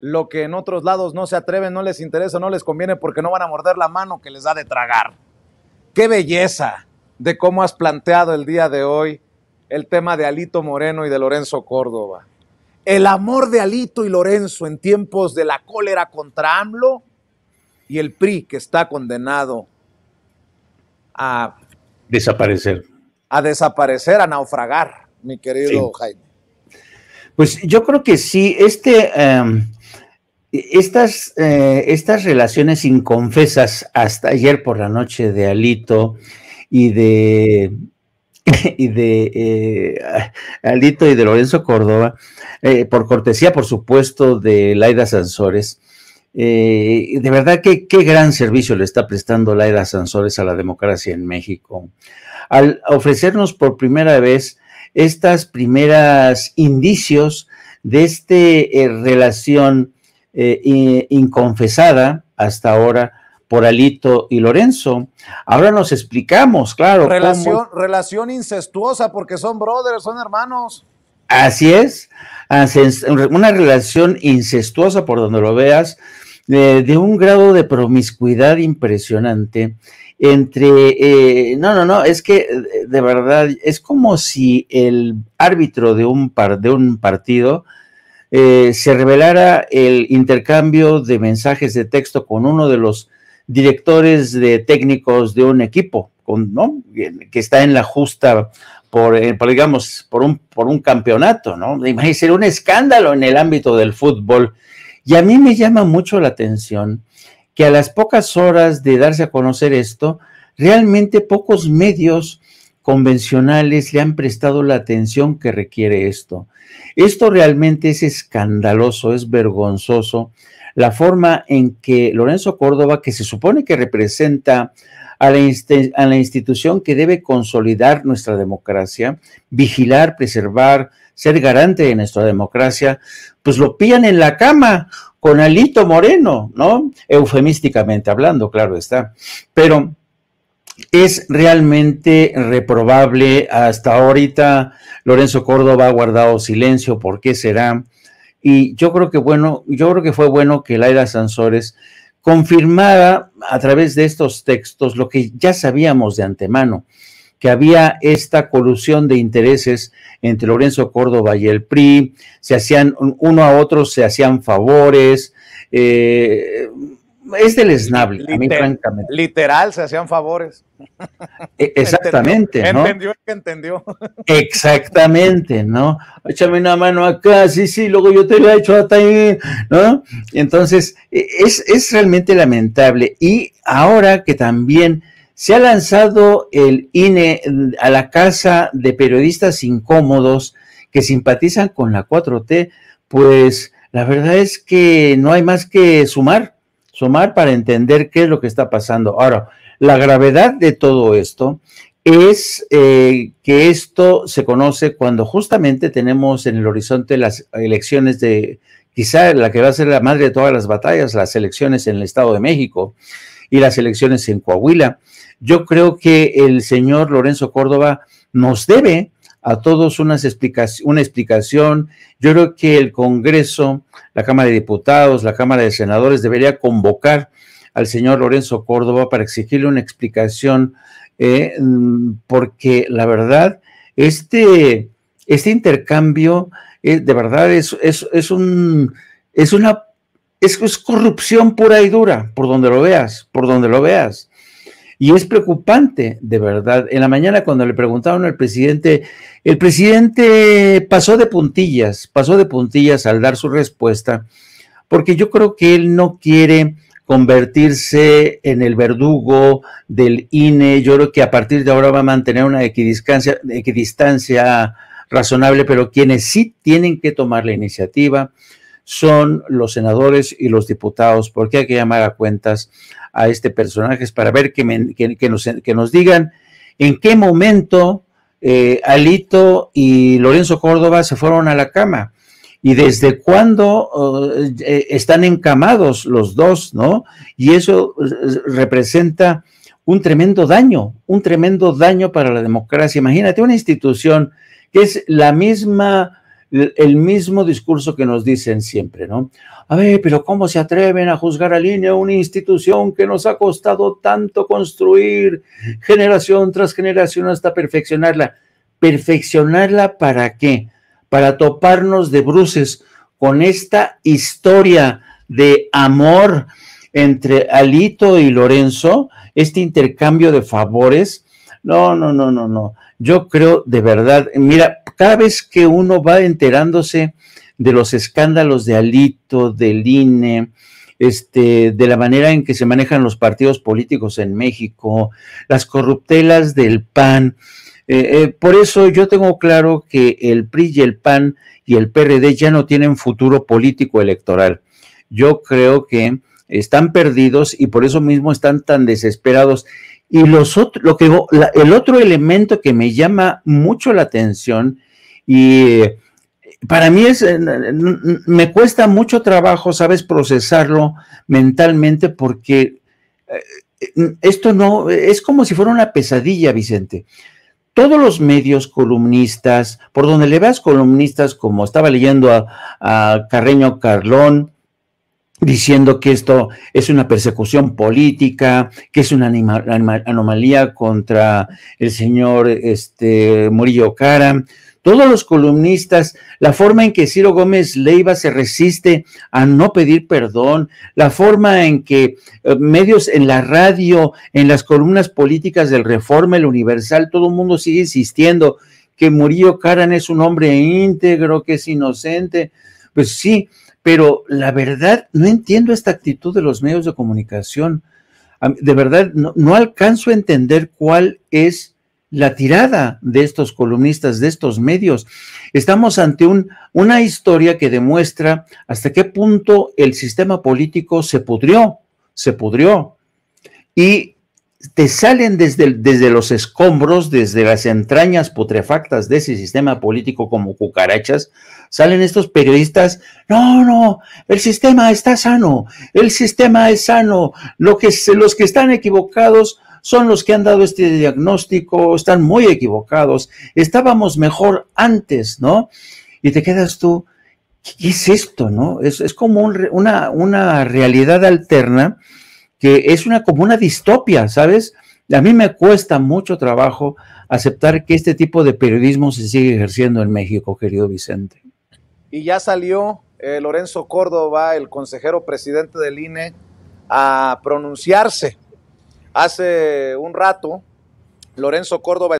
lo que en otros lados no se atreven, no les interesa, no les conviene porque no van a morder la mano que les da de tragar. Qué belleza de cómo has planteado el día de hoy el tema de Alito Moreno y de Lorenzo Córdoba. El amor de Alito y Lorenzo en tiempos de la cólera contra AMLO y el PRI que está condenado a desaparecer. A desaparecer, a naufragar, mi querido Jaime. Pues yo creo que sí, este em, e-, estas, eh, estas relaciones inconfesas hasta ayer por la noche de Alito y de, y de eh, Alito y de Lorenzo Córdoba, eh, por cortesía, por supuesto, de Laida Sansores. de verdad que qué gran servicio le está prestando Laida Sansores a la democracia en México. Al ofrecernos por primera vez estas primeras indicios de esta relación eh, inconfesada hasta ahora por Alito y Lorenzo. Ahora nos explicamos, claro. Relación, relación incestuosa porque son brothers, son hermanos. Así es, una relación incestuosa por donde lo veas, de, un grado de promiscuidad impresionante entre, eh, no, no, no, es que de verdad es como si el árbitro de un, par, de un partido eh, se revelara el intercambio de mensajes de texto con uno de los directores de técnicos de un equipo, con, que está en la justa eh, por, digamos, por un, por un campeonato, ¿no? un escándalo en el ámbito del fútbol. Y a mí me llama mucho la atención que a las pocas horas de darse a conocer esto, realmente pocos medios convencionales le han prestado la atención que requiere esto. Esto realmente es escandaloso, es vergonzoso, la forma en que Lorenzo Córdoba, que se supone que representa a la, a la, institución que debe consolidar nuestra democracia, vigilar, preservar, ser garante de nuestra democracia, pues lo pillan en la cama con Alito Moreno, ¿no? Eufemísticamente hablando, claro está. Pero es realmente reprobable. Hasta ahorita Lorenzo Córdoba ha guardado silencio, ¿por qué será? Y yo creo que bueno, yo creo que fue bueno que Laira Sansores confirmara a través de estos textos lo que ya sabíamos de antemano, que había esta colusión de intereses entre Lorenzo Córdoba y el PRI, se hacían uno a otro, se hacían favores, eh, es del snable a mí, francamente. Literal, se hacían favores. E-, exactamente, entendió, ¿no? que entendió. Exactamente, ¿no? Échame una mano acá, sí, sí, luego yo te la he hecho hasta ahí, ¿no? Entonces, e-, es, es realmente lamentable. Y ahora que también se ha lanzado el INE a la casa de periodistas incómodos que simpatizan con la 4T, pues la verdad es que no hay más que sumar sumar para entender qué es lo que está pasando. Ahora, la gravedad de todo esto es eh, que esto se conoce cuando justamente tenemos en el horizonte las elecciones de quizá la que va a ser la madre de todas las batallas, las elecciones en el Estado de México y las elecciones en Coahuila. Yo creo que el señor Lorenzo Córdoba nos debe a todos unas una explicación. Yo creo que el Congreso, la Cámara de Diputados, la Cámara de Senadores debería convocar al señor Lorenzo Córdoba para exigirle una explicación, eh, porque la verdad, este, este intercambio eh, de verdad es, es, es, un, es una es corrupción pura y dura, por donde lo veas, por donde lo veas. Y es preocupante, de verdad. En la mañana cuando le preguntaron al presidente, el presidente pasó de puntillas, pasó de puntillas al dar su respuesta, porque yo creo que él no quiere convertirse en el verdugo del INE. Yo creo que a partir de ahora va a mantener una equidistancia, equidistancia razonable, pero quienes sí tienen que tomar la iniciativa son los senadores y los diputados, porque hay que llamar a cuentas a este personaje para ver que, que, nos, digan en qué momento eh, Alito y Lorenzo Córdoba se fueron a la cama y desde cuándo oh, eh, están encamados los dos, ¿no? Y eso eh, representa un tremendo daño, un tremendo daño para la democracia. Imagínate una institución que es la misma el mismo discurso que nos dicen siempre, ¿no? A ver, pero ¿cómo se atreven a juzgar a línea una institución que nos ha costado tanto construir generación tras generación hasta perfeccionarla? ¿Perfeccionarla para qué? Para toparnos de bruces con esta historia de amor entre Alito y Lorenzo, este intercambio de favores. No, no, no, no, no. Yo creo de verdad, mira, cada vez que uno va enterándose de los escándalos de Alito, del INE, este, de la manera en que se manejan los partidos políticos en México, las corruptelas del PAN. Eh, eh, por eso yo tengo claro que el PRI y el PAN y el PRD ya no tienen futuro político electoral. Yo creo que están perdidos y por eso mismo están tan desesperados. Y los lo que, el otro elemento que me llama mucho la atención y para mí es, eh, me cuesta mucho trabajo, sabes, procesarlo mentalmente porque eh, esto no, es como si fuera una pesadilla, Vicente. Todos los medios columnistas, por donde le veas columnistas, como estaba leyendo a, a Carreño Carlón, diciendo que esto es una persecución política, que es una anomalía contra el señor este, Murillo Cara. Todos los columnistas, la forma en que Ciro Gómez Leiva se resiste a no pedir perdón, la forma en que eh, medios en la radio, en las columnas políticas del Reforma, el Universal, todo el mundo sigue insistiendo que Murillo Caran es un hombre íntegro, que es inocente. Pues sí, pero la verdad, no entiendo esta actitud de los medios de comunicación. De verdad, no, alcanzo a entender cuál es la tirada de estos columnistas, de estos medios. Estamos ante un, una historia que demuestra hasta qué punto el sistema político se pudrió, se pudrió. Y te salen desde, desde los escombros, desde las entrañas putrefactas de ese sistema político como cucarachas, salen estos periodistas, no, no, el sistema está sano, el sistema es sano, lo que, los que están equivocados son los que han dado este diagnóstico, están muy equivocados, estábamos mejor antes, ¿no? Y te quedas tú, ¿qué es esto, no? Es, es como una, una realidad alterna que es una como una distopia, ¿sabes? A mí me cuesta mucho trabajo aceptar que este tipo de periodismo se sigue ejerciendo en México, querido Vicente. Y ya salió eh, Lorenzo Córdoba, el consejero presidente del INE, a pronunciarse. Hace un rato, Lorenzo Córdoba